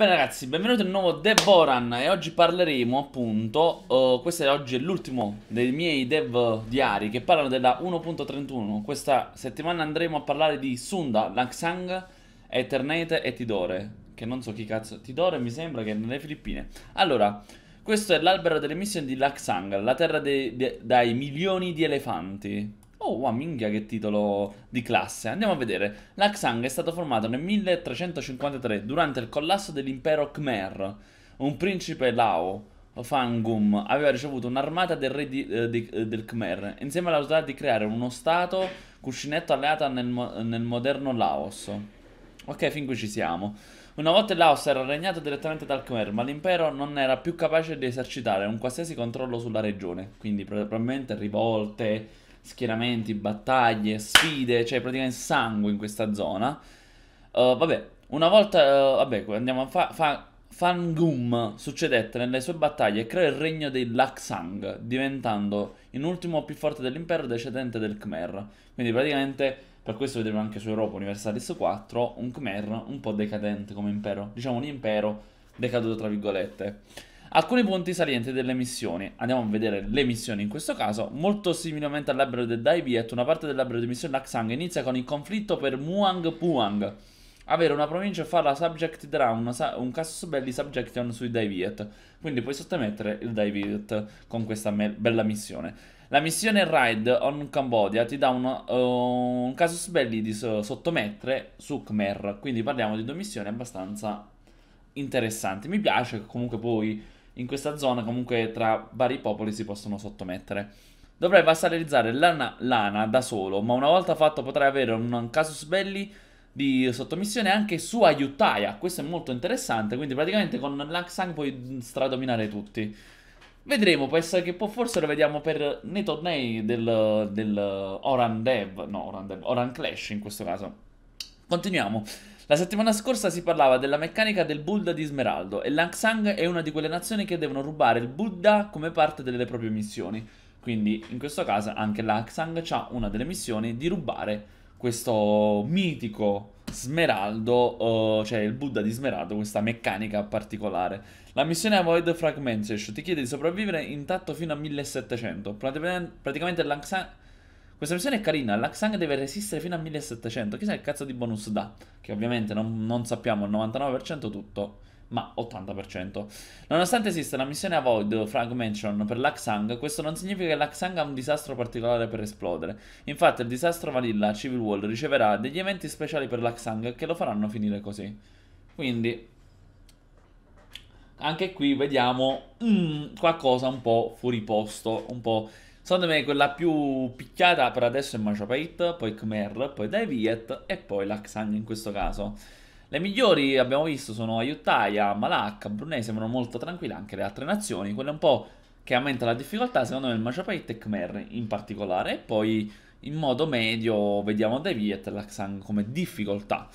Bene ragazzi, benvenuti a un nuovo Dev Boran e oggi parleremo appunto, uh, questo è oggi l'ultimo dei miei dev diari che parlano della 1.31 Questa settimana andremo a parlare di Sunda, Langsang, Eternate e Tidore Che non so chi cazzo, Tidore mi sembra che è nelle Filippine Allora, questo è l'albero delle missioni di Langsang, la terra dei, dei, dai milioni di elefanti Oh, wow, minchia che titolo di classe. Andiamo a vedere. La Xang è stato formato nel 1353 durante il collasso dell'impero Khmer. Un principe Lao, Fangum, aveva ricevuto un'armata del re di, eh, di, eh, del Khmer, insieme alla all'autorità di creare uno stato cuscinetto alleata nel, nel moderno Laos. Ok, fin qui ci siamo. Una volta il Laos era regnato direttamente dal Khmer, ma l'impero non era più capace di esercitare un qualsiasi controllo sulla regione, quindi probabilmente rivolte schieramenti, battaglie, sfide, cioè praticamente sangue in questa zona. Uh, vabbè, una volta, uh, vabbè, andiamo a fa, fa Fangum succedette nelle sue battaglie e creò il regno dei Laksang, diventando in ultimo più forte dell'impero decedente del Khmer. Quindi praticamente, per questo vedremo anche su Europa Universalis 4, un Khmer un po' decadente come impero, diciamo un impero decaduto tra virgolette. Alcuni punti salienti delle missioni. Andiamo a vedere le missioni in questo caso. Molto similmente all'albero del Dai Viet, una parte dell'albero di missione Laksang inizia con il conflitto per Muang Puang. Avere una provincia e farla subject down, un casus belli subjection sui Dai Viet. Quindi puoi sottomettere il Dai Viet con questa bella missione. La missione Ride on Cambodia ti dà un, uh, un casus belli di sottomettere su Khmer, quindi parliamo di due missioni abbastanza interessanti. Mi piace che comunque poi in questa zona comunque tra vari popoli si possono sottomettere. Dovrai vassalizzare lana, lana da solo, ma una volta fatto potrai avere un casus belli di sottomissione anche su Ayutthaya. Questo è molto interessante, quindi praticamente con l'Aksang puoi stradominare tutti. Vedremo, può essere che può, forse lo vediamo per, nei tornei del, del Oran Dev, no Oran Dev, Oran Clash in questo caso. Continuiamo. La settimana scorsa si parlava della meccanica del Buddha di Smeraldo e Langsang è una di quelle nazioni che devono rubare il Buddha come parte delle proprie missioni. Quindi in questo caso anche Langsang ha una delle missioni di rubare questo mitico Smeraldo, uh, cioè il Buddha di Smeraldo, questa meccanica particolare. La missione Avoid Fragmentation ti chiede di sopravvivere intatto fino a 1700. Praticamente, praticamente Langsang questa versione è carina, l'Axang deve resistere fino a 1700, chissà che cazzo di bonus dà, che ovviamente non, non sappiamo il 99% tutto, ma 80%. Nonostante esista una missione Avoid Fragmentation per l'Axang, questo non significa che l'Axang ha un disastro particolare per esplodere. Infatti il disastro Vanilla Civil War riceverà degli eventi speciali per l'Axang che lo faranno finire così. Quindi, anche qui vediamo mm, qualcosa un po' fuori posto, un po' Secondo me quella più picchiata per adesso è Maciapait, poi Khmer, poi Dai Viet e poi Laksang in questo caso. Le migliori abbiamo visto sono Ayutthaya, Malacca, Brunei sembrano molto tranquille, anche le altre nazioni. Quella un po' che aumenta la difficoltà secondo me è il Maciapait e Khmer in particolare. E poi in modo medio vediamo Dai Viet e Laksang come difficoltà.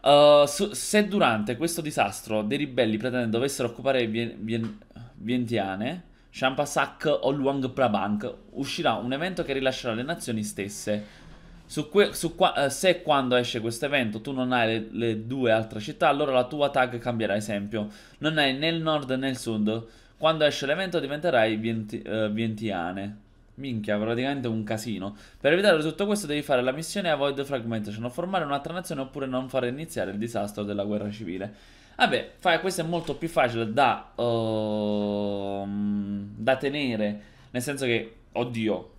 Uh, su, se durante questo disastro dei ribelli pretende dovessero occupare Vien, Vien, Vientiane Champasak o Luang Prabang, uscirà un evento che rilascerà le nazioni stesse. Su que, su qua, eh, se quando esce questo evento tu non hai le, le, due altre città, allora la tua tag cambierà. Esempio, non hai né il nord né il sud. Quando esce l'evento diventerai vienti, eh, vientiane. Minchia, praticamente un casino. Per evitare tutto questo devi fare la missione Avoid Fragmentation, formare un'altra nazione oppure non far iniziare il disastro della guerra civile. Vabbè, fai, questo è molto più facile da, uh, da tenere, nel senso che, oddio,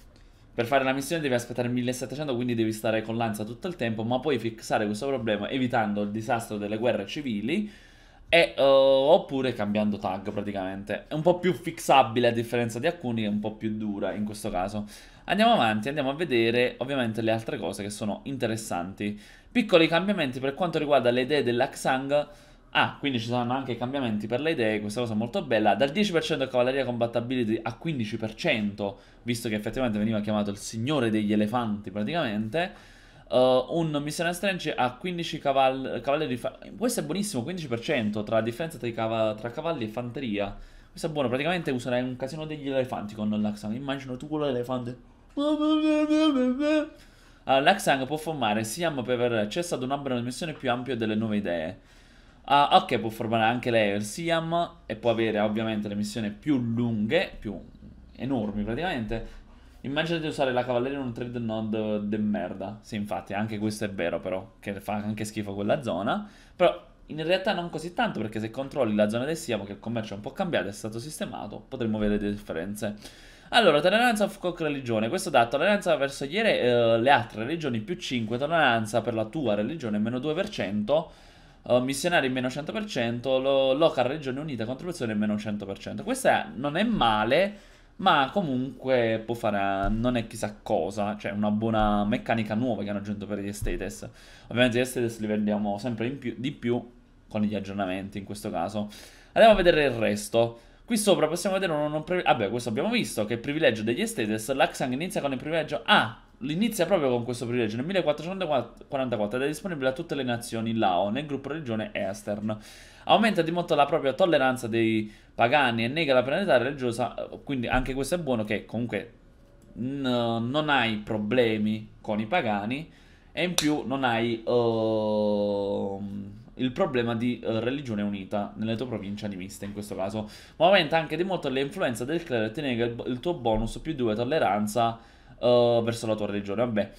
per fare la missione devi aspettare 1700, quindi devi stare con l'ansia tutto il tempo, ma puoi fissare questo problema evitando il disastro delle guerre civili. E, uh, oppure cambiando tag praticamente. È un po' più fixabile a differenza di alcuni, è un po' più dura in questo caso. Andiamo avanti, andiamo a vedere ovviamente le altre cose che sono interessanti. Piccoli cambiamenti per quanto riguarda le idee dell'Axang Ah, quindi ci saranno anche cambiamenti per le idee, questa cosa molto bella. Dal 10% Cavalleria Combattability a 15%, visto che effettivamente veniva chiamato il signore degli elefanti praticamente. Uh, un Missionary Strange a 15 cavall cavalli Questo è buonissimo, 15% tra differenza tra, cav tra cavalli e fanteria. Questo è buono, praticamente userai un casino degli elefanti con l'Axang. Immagino tu con l'elefante. Allora, L'Axang può formare Siam per aver accesso ad un albero di missione più ampio delle nuove idee. Ah, ok, può formare anche lei il Siam e può avere ovviamente le missioni più lunghe, più enormi praticamente. Immaginate di usare la cavalleria in un trade node de merda. Sì, infatti, anche questo è vero però, che fa anche schifo quella zona. Però in realtà non così tanto, perché se controlli la zona del Siam, che il commercio è un po' cambiato, è stato sistemato, potremmo vedere delle differenze. Allora, tolleranza of cock religione. Questo dà tolleranza verso gli eh, le altre religioni più 5, tolleranza per la tua religione meno 2% uh, oh, missionari meno 100%, lo, local Regione Unita contro contribuzione meno 100%. Questa non è male, ma comunque può fare non è chissà cosa, cioè una buona meccanica nuova che hanno aggiunto per gli status. Ovviamente gli status li vendiamo sempre più, di più con gli aggiornamenti in questo caso. Andiamo a vedere il resto. Qui sopra possiamo vedere un... Vabbè, questo abbiamo visto, che è il privilegio degli status. L'Axang inizia con il privilegio... Ah, Inizia proprio con questo privilegio. Nel 1444 ed è disponibile a tutte le nazioni Lao nel gruppo religione Eastern. Aumenta di molto la propria tolleranza dei pagani e nega la penalità religiosa. Quindi anche questo è buono che comunque non hai problemi con i pagani e in più non hai uh, il problema di uh, religione unita nelle tue province animiste in questo caso. Ma aumenta anche di molto l'influenza del clero e ti nega il, il tuo bonus più 2 tolleranza eh, verso la tua religione. Vabbè.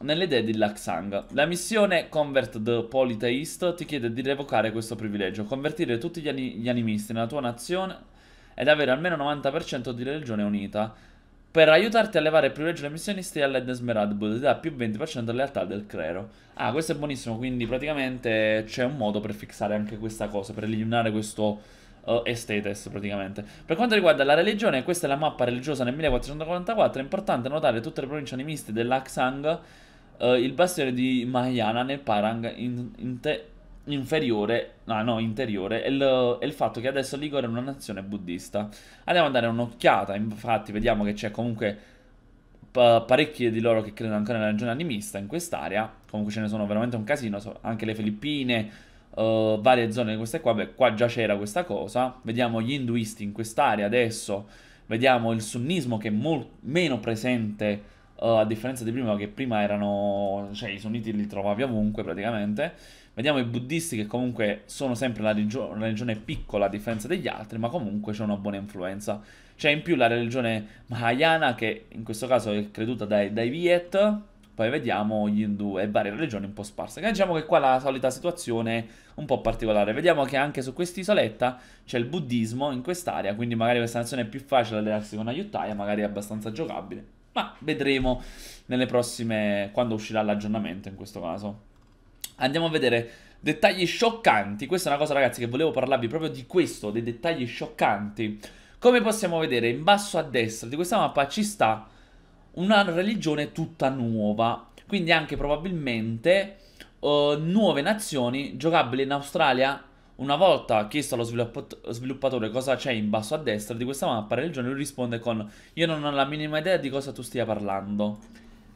Nelle idee di Laksang, la missione Convert the Polytheist ti chiede di revocare questo privilegio, convertire tutti gli, ani gli animisti nella tua nazione ed avere almeno 90% di religione unita. Per aiutarti a levare il privilegio delle missioni, stai all'Ed Esmeralda Buddha, più 20% di lealtà del clero. Ah, questo è buonissimo, quindi praticamente c'è un modo per fissare anche questa cosa, per eliminare questo uh, estates praticamente. Per quanto riguarda la religione, questa è la mappa religiosa nel 1444, è importante notare tutte le province animiste dell'Aksang, uh, il bastione di Mahayana nel Parang in, in inferiore, ah no, interiore, e il, il, fatto che adesso l'Igor è una nazione buddista. Andiamo a dare un'occhiata, infatti vediamo che c'è comunque parecchie di loro che credono ancora nella regione animista in quest'area, comunque ce ne sono veramente un casino, anche le Filippine, uh, varie zone di queste qua, beh qua già c'era questa cosa, vediamo gli induisti in quest'area adesso, vediamo il sunnismo che è molto meno presente uh, a differenza di prima che prima erano, cioè i sunniti li trovavi ovunque praticamente, vediamo i buddisti che comunque sono sempre una, regio- la religione piccola a differenza degli altri, ma comunque c'è una buona influenza. C'è in più la religione Mahayana che in questo caso è creduta dai, dai Viet, poi vediamo gli Hindu e varie religioni un po' sparse. Diciamo che qua la solita situazione è un po' particolare. Vediamo che anche su quest'isoletta c'è il buddismo in quest'area, quindi magari questa nazione è più facile allearsi con Ayutthaya, magari è abbastanza giocabile. Ma vedremo nelle prossime, quando uscirà l'aggiornamento in questo caso. Andiamo a vedere dettagli scioccanti. Questa è una cosa ragazzi che volevo parlarvi proprio di questo, dei dettagli scioccanti. Come possiamo vedere in basso a destra di questa mappa ci sta una religione tutta nuova, quindi anche probabilmente uh, nuove nazioni giocabili in Australia. Una volta chiesto allo sviluppatore cosa c'è in basso a destra di questa mappa religione, lui risponde con io non ho la minima idea di cosa tu stia parlando.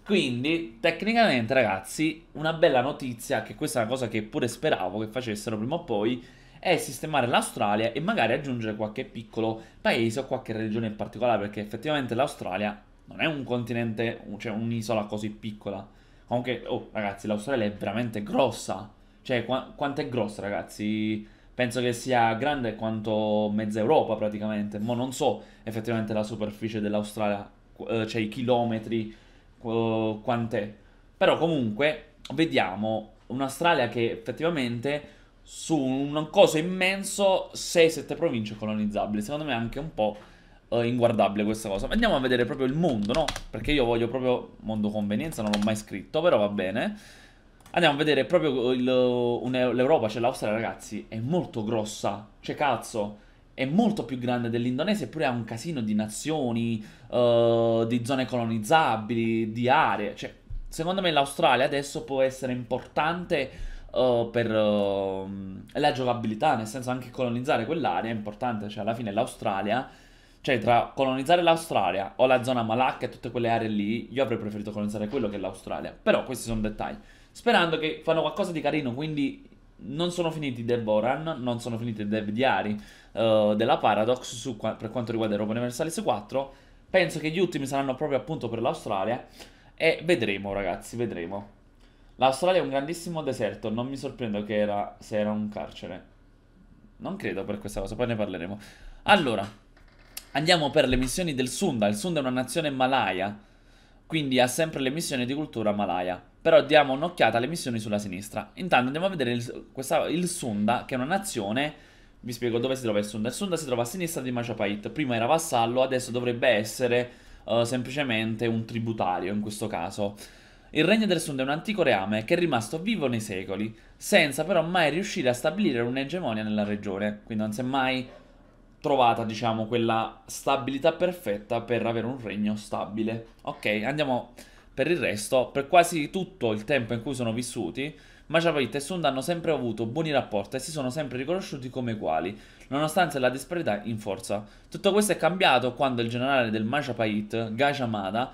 Quindi, tecnicamente, ragazzi, una bella notizia, che questa è una cosa che pure speravo che facessero prima o poi, è sistemare l'Australia e magari aggiungere qualche piccolo paese o qualche religione in particolare, perché effettivamente l'Australia non è un continente, cioè un'isola così piccola. Comunque, oh ragazzi, l'Australia è veramente grossa. Cioè, qu- quanto è grossa, ragazzi? Penso che sia grande quanto mezza Europa praticamente. Ma non so effettivamente la superficie dell'Australia, eh, cioè i chilometri, quant'è. Però comunque vediamo un'Australia che effettivamente su un coso immenso 6-7 province colonizzabili. Secondo me anche un po' uh, inguardabile questa cosa. Andiamo a vedere proprio il mondo, no? Perché io voglio proprio mondo convenienza, non l'ho mai scritto, però va bene. Andiamo a vedere proprio l'Europa, cioè l'Australia, ragazzi, è molto grossa. Cioè, cazzo, è molto più grande dell'Indonesia, eppure ha un casino di nazioni, uh, di zone colonizzabili, di aree. Cioè, secondo me l'Australia adesso può essere importante... Uh, per uh, la giocabilità, nel senso anche colonizzare quell'area è importante, cioè alla fine l'Australia cioè, tra colonizzare l'Australia o la zona Malacca e tutte quelle aree lì, io avrei preferito colonizzare quello che è l'Australia. Però questi sono dettagli. Sperando che fanno qualcosa di carino, quindi non sono finiti The Boran, non sono finiti i dev diari uh, della Paradox su, per quanto riguarda Europa Universalis 4. Penso che gli ultimi saranno proprio appunto per l'Australia e vedremo ragazzi, vedremo. L'Australia è un grandissimo deserto, non mi sorprendo che era, se era un carcere. Non credo per questa cosa, poi ne parleremo. Allora, Andiamo per le missioni del Sunda. Il Sunda è una nazione malaya, quindi ha sempre le missioni di cultura malaya. Però diamo un'occhiata alle missioni sulla sinistra. Intanto andiamo a vedere il, questa, il Sunda, che è una nazione... Vi spiego dove si trova il Sunda. Il Sunda si trova a sinistra di Machapait. Prima era vassallo, adesso dovrebbe essere uh, semplicemente un tributario in questo caso. Il regno del Sunda è un antico reame che è rimasto vivo nei secoli, senza però mai riuscire a stabilire un'egemonia nella regione. Quindi non si è mai trovata, diciamo, quella stabilità perfetta per avere un regno stabile. Ok, andiamo per il resto, per quasi tutto il tempo in cui sono vissuti, Majapahit e Sund hanno sempre avuto buoni rapporti e si sono sempre riconosciuti come uguali, nonostante la disparità in forza. Tutto questo è cambiato quando il generale del Majapahit, Gajamada,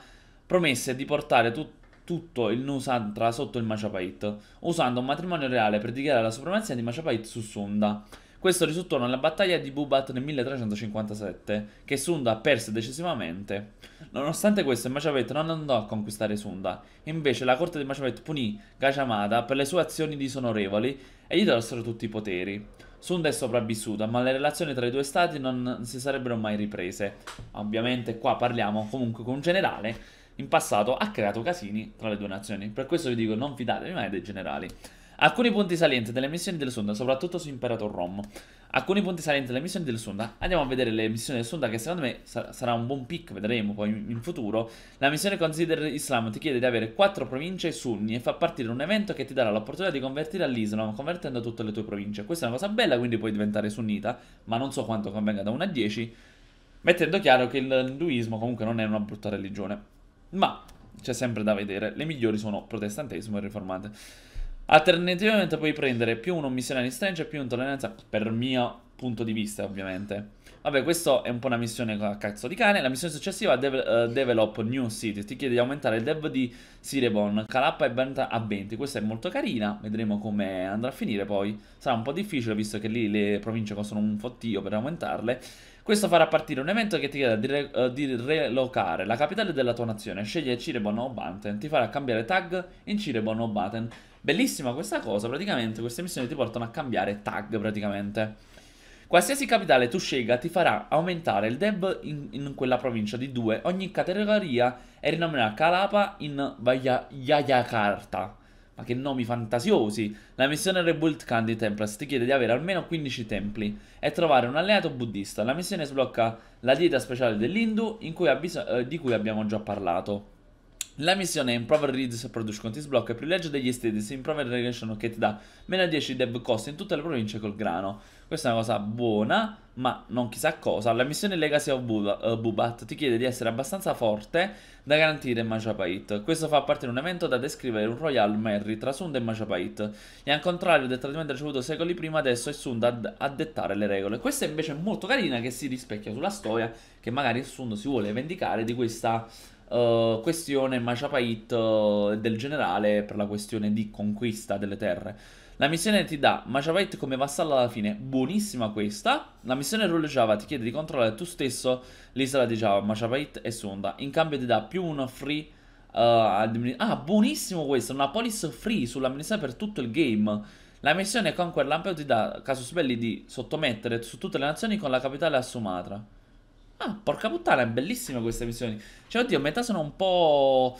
promesse di portare tu tutto il Nusantra sotto il Majapahit, usando un matrimonio reale per dichiarare la supremazia di Majapahit su Sunda. Questo risultò nella battaglia di Bubat nel 1357, che Sunda perse decisivamente. Nonostante questo, Maciavet non andò a conquistare Sunda, invece la corte di Maciavet punì Gajamada per le sue azioni disonorevoli e gli dorsero tutti i poteri. Sunda è sopravvissuta, ma le relazioni tra i due stati non si sarebbero mai riprese. Ovviamente qua parliamo comunque con un generale, in passato ha creato casini tra le due nazioni. Per questo vi dico non fidatevi mai dei generali. Alcuni punti salienti delle missioni del sonda, soprattutto su Imperator Rom. Alcuni punti salienti delle missioni del sonda. Andiamo a vedere le missioni del sonda che secondo me sa sarà un buon pick, vedremo poi in, futuro. La missione Consider Islam ti chiede di avere 4 province sunni e fa partire un evento che ti darà l'opportunità di convertire all'Islam, convertendo tutte le tue province. Questa è una cosa bella, quindi puoi diventare sunnita, ma non so quanto convenga da 1 a 10, mettendo chiaro che l'induismo comunque non è una brutta religione. Ma c'è sempre da vedere, le migliori sono protestantesimo e riformante. Alternativamente puoi prendere più un missione in strange e più un tolleranza per mio punto di vista, ovviamente. Vabbè, questa è un po' una missione a cazzo di cane. La missione successiva, dev uh, eh, Develop New City, ti chiede di aumentare il dev di Cirebon, Calappa e Benta a 20. Questa è molto carina, vedremo come andrà a finire poi. Sarà un po' difficile, visto che lì le province costano un fottio per aumentarle. Questo farà partire un evento che ti chiede di, re uh, di relocare la capitale della tua nazione. Scegli Cirebon o Banten, ti farà cambiare tag in Cirebon o Banten. Bellissima questa cosa, praticamente queste missioni ti portano a cambiare tag praticamente. Qualsiasi capitale tu scelga ti farà aumentare il deb in, in quella provincia di 2. Ogni categoria è rinominata Calapa in Yayakarta. Ma che nomi fantasiosi! La missione Rebuild Candy Templars ti chiede di avere almeno 15 templi e trovare un alleato buddista. La missione sblocca la dieta speciale dell'Hindu eh, di cui abbiamo già parlato. La missione Improver Reads Produce ti sblocca il privilegio degli status Improver Regression che ti dà meno 10 dev cost in tutte le province col grano. Questa è una cosa buona, ma non chissà cosa. La missione Legacy of eh, Bubat ti chiede di essere abbastanza forte da garantire Majapahit. Questo fa parte di un evento da descrivere un Royal Merry tra Sunda e Majapahit. E al contrario del tradimento ricevuto secoli prima, adesso è Sunda a dettare le regole. Questa invece è molto carina che si rispecchia sulla storia che magari il Sunda si vuole vendicare di questa eh, questione Machapait eh, del generale per la questione di conquista delle terre. La missione ti dà Machapait come vassallo alla fine, buonissima questa. La missione Rule Java ti chiede di controllare tu stesso l'isola di Java, Machapait e Sonda. In cambio ti dà più uno free... Uh, ah, buonissimo questo, una police free sull'amministrazione per tutto il game. La missione Conquer Lampeo ti dà Casus Belli di sottomettere su tutte le nazioni con la capitale a Sumatra. Ah, porca puttana, è bellissima queste missioni. Cioè, oddio, metà sono un po'...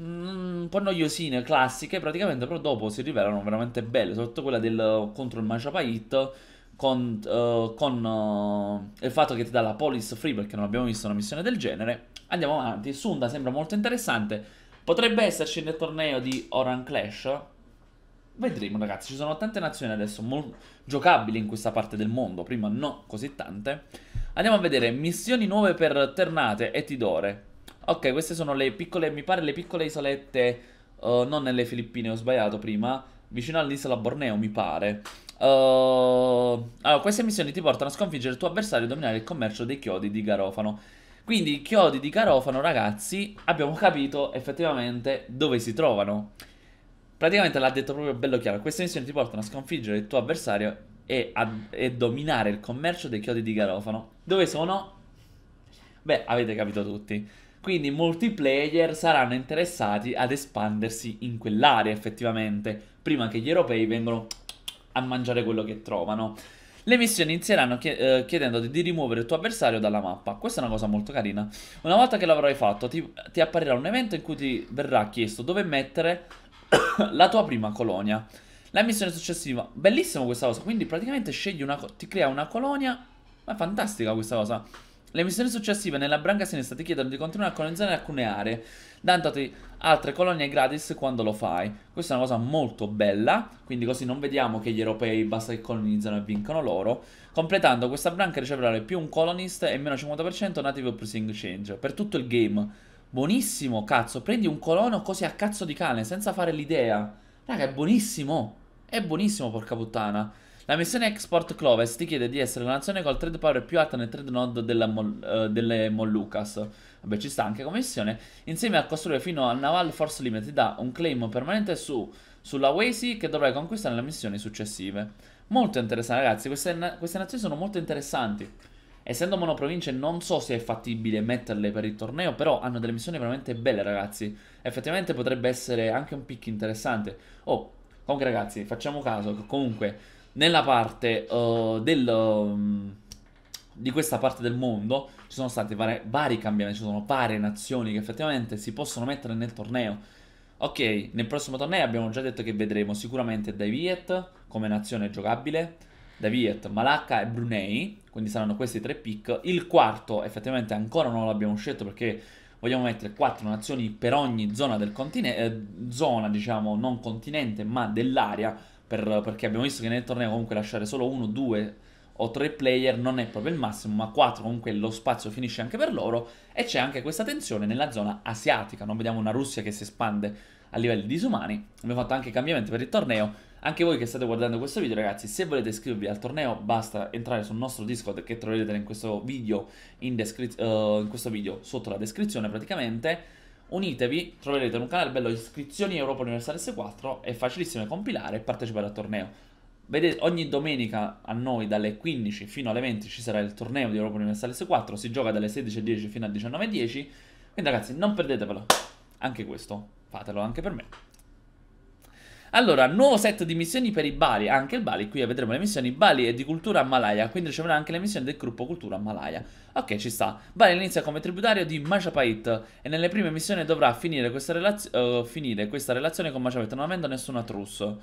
Mm, un po' noiosine, classiche, praticamente, però dopo si rivelano veramente belle, soprattutto quella del contro il Machapa con, uh, con uh, il fatto che ti dà la Police Free, perché non abbiamo visto una missione del genere. Andiamo avanti, Sunda sembra molto interessante, potrebbe esserci nel torneo di Oran Clash, vedremo ragazzi, ci sono tante nazioni adesso giocabili in questa parte del mondo, prima no così tante. Andiamo a vedere missioni nuove per Ternate e Tidore. Ok, queste sono le piccole, mi pare le piccole isolette, uh, non nelle Filippine, ho sbagliato prima, vicino all'isola Borneo, mi pare. Uh, allora, queste missioni ti portano a sconfiggere il tuo avversario e dominare il commercio dei chiodi di garofano. Quindi i chiodi di garofano, ragazzi, abbiamo capito effettivamente dove si trovano. Praticamente l'ha detto proprio bello chiaro, queste missioni ti portano a sconfiggere il tuo avversario e, a, e dominare il commercio dei chiodi di garofano. Dove sono? Beh, avete capito tutti. Quindi molti player saranno interessati ad espandersi in quell'area effettivamente, prima che gli europei vengano a mangiare quello che trovano. Le missioni inizieranno eh, chiedendoti di rimuovere il tuo avversario dalla mappa. Questa è una cosa molto carina. Una volta che l'avrai fatto, ti, ti apparirà un evento in cui ti verrà chiesto dove mettere la tua prima colonia. La missione successiva. Bellissima questa cosa. Quindi praticamente scegli una... ti crea una colonia. Ma è fantastica questa cosa. Le missioni successive nella branca sinistra ti chiedono di continuare a colonizzare alcune aree, dandoti altre colonie gratis quando lo fai. Questa è una cosa molto bella, quindi così non vediamo che gli europei basta che colonizzano e vincono loro. Completando questa branca riceverai più un colonist e meno 50% native pressing change per tutto il game. Buonissimo, cazzo, prendi un colono così a cazzo di cane, senza fare l'idea. Raga, è buonissimo. È buonissimo, porca puttana. La missione Export Cloves ti chiede di essere la nazione col trade power più alta nel trade node della Mol, uh, delle Molucas. Vabbè, ci sta anche come missione. Insieme a costruire fino al Naval Force Limit ti dà un claim permanente su, sulla Wazy che dovrai conquistare nelle missioni successive. Molto interessante, ragazzi. Queste, queste nazioni sono molto interessanti. Essendo monoprovince non so se è fattibile metterle per il torneo, però hanno delle missioni veramente belle, ragazzi. Effettivamente potrebbe essere anche un pick interessante. Oh, Comunque ragazzi, facciamo caso che comunque nella parte uh, del... Um, di questa parte del mondo ci sono stati vari, vari cambiamenti, ci sono varie nazioni che effettivamente si possono mettere nel torneo. Ok, nel prossimo torneo abbiamo già detto che vedremo sicuramente Dai Viet come nazione giocabile, Dai Viet, Malacca e Brunei, quindi saranno questi tre pick. Il quarto effettivamente ancora non l'abbiamo scelto perché vogliamo mettere quattro nazioni per ogni zona del continente, eh, zona diciamo non continente ma dell'area, per, perché abbiamo visto che nel torneo comunque lasciare solo uno, due o tre player non è proprio il massimo, ma quattro comunque lo spazio finisce anche per loro e c'è anche questa tensione nella zona asiatica, non vediamo una Russia che si espande a livelli disumani, abbiamo fatto anche cambiamenti per il torneo, anche voi che state guardando questo video ragazzi, se volete iscrivervi al torneo basta entrare sul nostro Discord che troverete in questo video, in uh, in questo video sotto la descrizione praticamente. Unitevi, troverete un canale bello iscrizioni Europa Universal S4, è facilissimo compilare e partecipare al torneo. Vedete, ogni domenica a noi dalle 15 fino alle 20 ci sarà il torneo di Europa Universal S4, si gioca dalle 16.10 fino alle 19.10, quindi ragazzi non perdetevelo, anche questo, fatelo anche per me. Allora, nuovo set di missioni per i Bali, anche il Bali, qui vedremo le missioni Bali e di cultura Malaya, quindi riceverà anche le missioni del gruppo cultura Malaya. Ok, ci sta. Bali inizia come tributario di Machapait e nelle prime missioni dovrà finire questa, relaz uh, eh, finire questa relazione con Machapait, non avendo nessuna trusso.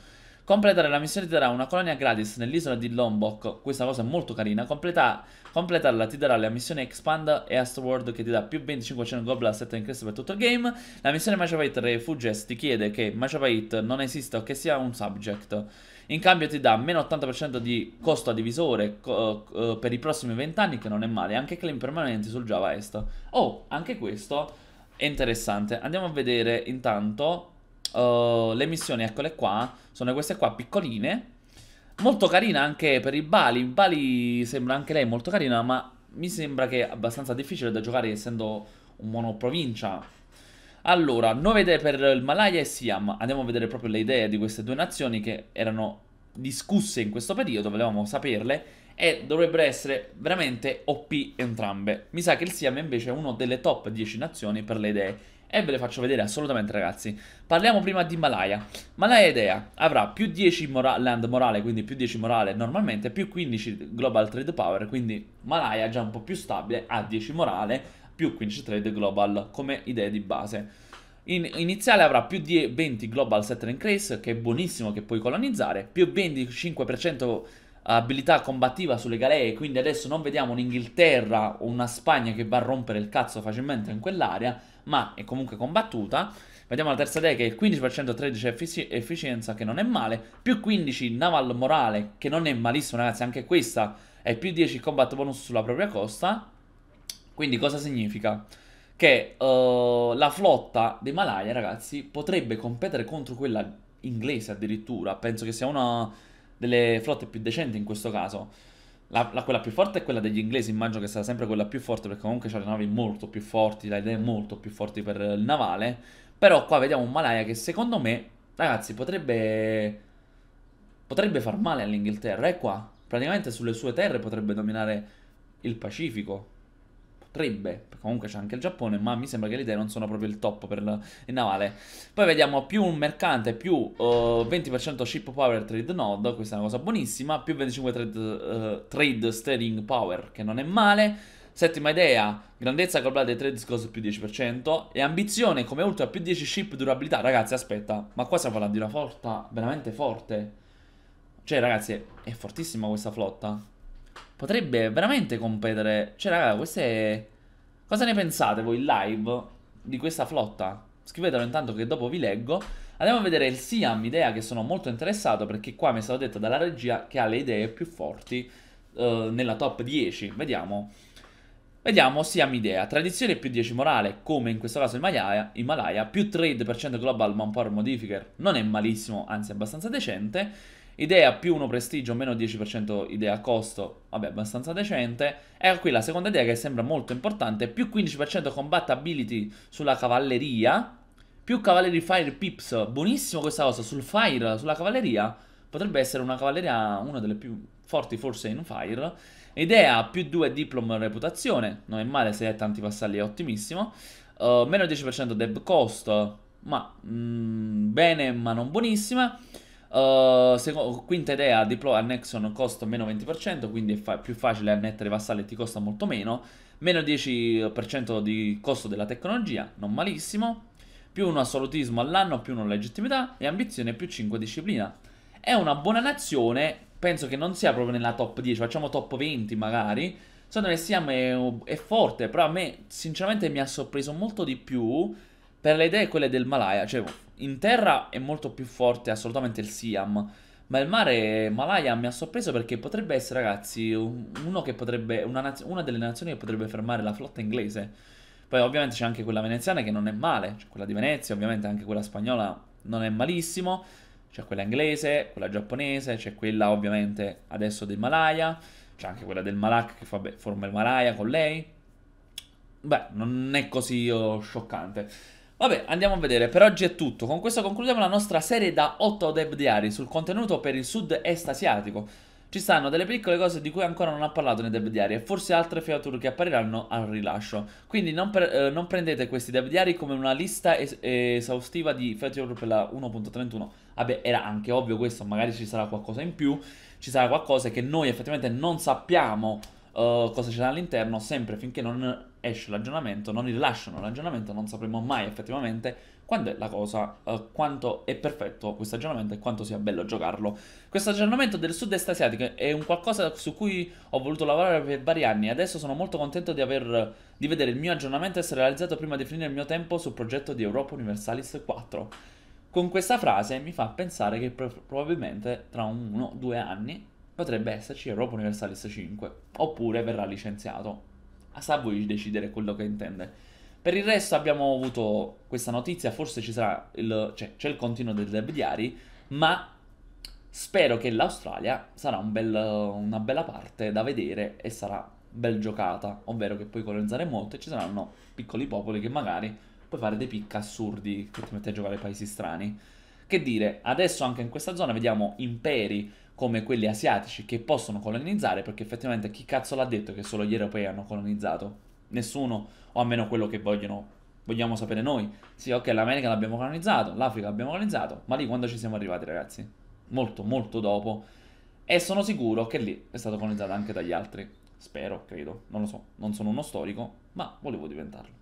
Completare la missione ti darà una colonia gratis nell'isola di Lombok, questa cosa è molto carina. Completa completarla ti darà la missione Expand e Astworld che ti dà più 2500 Goblin asset in cresta per tutto il game. La missione Machapait Refuges ti chiede che Machapait non esista o che sia un subject. In cambio ti dà meno 80% di costo a divisore co uh, per i prossimi 20 anni, che non è male. Anche claim permanenti sul Java Est. Oh, anche questo è interessante. Andiamo a vedere intanto Oh, le missioni, eccole qua, sono queste qua piccoline. Molto carina anche per i Bali, Bali sembra anche lei molto carina, ma mi sembra che è abbastanza difficile da giocare essendo un monoprovincia. Allora, nuove idee per il Malaya e Siam. Andiamo a vedere proprio le idee di queste due nazioni che erano discusse in questo periodo, volevamo saperle e dovrebbero essere veramente OP entrambe. Mi sa che il Siam invece è una delle top 10 nazioni per le idee e ve le faccio vedere assolutamente ragazzi Parliamo prima di Malaya Malaya Idea avrà più 10 mora land morale quindi più 10 morale normalmente più 15 global trade power quindi Malaya già un po' più stabile a 10 morale più 15 trade global come idea di base In Iniziale avrà più 20 global settler increase che è buonissimo che puoi colonizzare più 25% abilità combattiva sulle galee, quindi adesso non vediamo un'Inghilterra o una Spagna che va a rompere il cazzo facilmente in quell'area, ma è comunque combattuta. Vediamo la terza idea che è il 15% 13 effic efficienza, che non è male, più 15 naval morale, che non è malissimo ragazzi, anche questa è più 10 combat bonus sulla propria costa. Quindi cosa significa? Che uh, la flotta dei Malaya, ragazzi, potrebbe competere contro quella inglese addirittura. Penso che sia una delle flotte più decenti in questo caso. La, la, quella più forte è quella degli inglesi, immagino che sarà sempre quella più forte perché comunque ha le navi molto più forti, le idee molto più forti per il navale. Però qua vediamo un Malaya che secondo me, ragazzi, potrebbe, potrebbe far male all'Inghilterra. È qua, praticamente sulle sue terre potrebbe dominare il Pacifico potrebbe, comunque c'è anche il Giappone, ma mi sembra che le idee non sono proprio il top per il navale. Poi vediamo più un mercante, più uh, eh, 20% ship power trade node, questa è una cosa buonissima, più 25 trade, uh, trade steering power, che non è male. Settima idea, grandezza globale dei trade scorsi più 10% e ambizione come ultra più 10 ship durabilità. Ragazzi, aspetta, ma qua stiamo parlando di una flotta veramente forte. Cioè, ragazzi, è fortissima questa flotta potrebbe veramente competere. Cioè, raga, queste... Cosa ne pensate voi in live di questa flotta? Scrivetelo intanto che dopo vi leggo. Andiamo a vedere il Siam, idea che sono molto interessato perché qua mi è stato detto dalla regia che ha le idee più forti eh, nella top 10. Vediamo. Vediamo Siam idea, tradizione più 10 morale, come in questo caso Himalaya, Malaya più trade per 100 global manpower modifier, non è malissimo, anzi è abbastanza decente. Idea più 1 prestigio, meno 10% idea costo, vabbè abbastanza decente. E qui la seconda idea che sembra molto importante, più 15% combat ability sulla cavalleria, più cavallery fire pips, buonissimo questa cosa, sul fire, sulla cavalleria, potrebbe essere una cavalleria, una delle più forti forse in fire. Idea più 2 diploma reputazione, non è male se hai tanti vassalli è ottimissimo. Uh, meno 10% deb cost, ma mh, mm, bene ma non buonissima. Uh, eh, secondo, quinta idea, Deploy Annexion costa meno 20%, quindi è fa- più facile annettere i vassalli e ti costa molto meno. Meno 10% di costo della tecnologia, non malissimo. Più un assolutismo all'anno, più una legittimità e ambizione più 5 disciplina. È una buona nazione, penso che non sia proprio nella top 10, facciamo top 20 magari. Secondo me siamo, è, è forte, però a me sinceramente mi ha sorpreso molto di più per le idee quelle del Malaya. Cioè, in terra è molto più forte assolutamente il Siam. Ma il mare Malaya mi ha sorpreso perché potrebbe essere, ragazzi, potrebbe, una, una, delle nazioni che potrebbe fermare la flotta inglese. Poi ovviamente c'è anche quella veneziana che non è male, c'è quella di Venezia, ovviamente anche quella spagnola non è malissimo, c'è quella inglese, quella giapponese, c'è quella ovviamente adesso del Malaya, c'è anche quella del Malak che fa, forma il Malaya con lei. Beh, non è così oh, scioccante. Vabbè, andiamo a vedere, per oggi è tutto. Con questo concludiamo la nostra serie da 8 dev diari sul contenuto per il sud-est asiatico. Ci stanno delle piccole cose di cui ancora non ho parlato nei dev diari e forse altre feature che appariranno al rilascio. Quindi non, per, eh, non prendete questi dev diari come una lista es esaustiva di feature per la 1.31. Vabbè, era anche ovvio questo, magari ci sarà qualcosa in più, ci sarà qualcosa che noi effettivamente non sappiamo eh, cosa c'è all'interno, sempre finché non esce l'aggiornamento, non rilasciano l'aggiornamento, non sapremo mai effettivamente quando è la cosa, eh, quanto è perfetto questo aggiornamento e quanto sia bello giocarlo. Questo aggiornamento del sud-est asiatico è un qualcosa su cui ho voluto lavorare per vari anni e adesso sono molto contento di, aver, di vedere il mio aggiornamento essere realizzato prima di finire il mio tempo sul progetto di Europa Universalis 4. Con questa frase mi fa pensare che pro probabilmente tra uno o due anni potrebbe esserci Europa Universalis 5, oppure verrà licenziato. Sta a voi decidere quello che intende. Per il resto abbiamo avuto questa notizia, forse ci sarà il, cioè, c'è il continuo del Deb Diari, ma spero che l'Australia sarà un bel, una bella parte da vedere e sarà bel giocata, ovvero che puoi colonizzare molto e ci saranno piccoli popoli che magari puoi fare dei picchi assurdi che ti metti a giocare paesi strani. Che dire, adesso anche in questa zona vediamo imperi come quelli asiatici che possono colonizzare, perché effettivamente chi cazzo l'ha detto che solo gli europei hanno colonizzato? Nessuno, o almeno quello che vogliono, vogliamo sapere noi. Sì, ok, l'America l'abbiamo colonizzato, l'Africa l'abbiamo colonizzato, ma lì quando ci siamo arrivati, ragazzi? Molto, molto dopo. E sono sicuro che lì è stato colonizzato anche dagli altri. Spero, credo, non lo so, non sono uno storico, ma volevo diventarlo.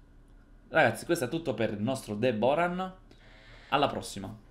Ragazzi, questo è tutto per il nostro Deboran. Alla prossima!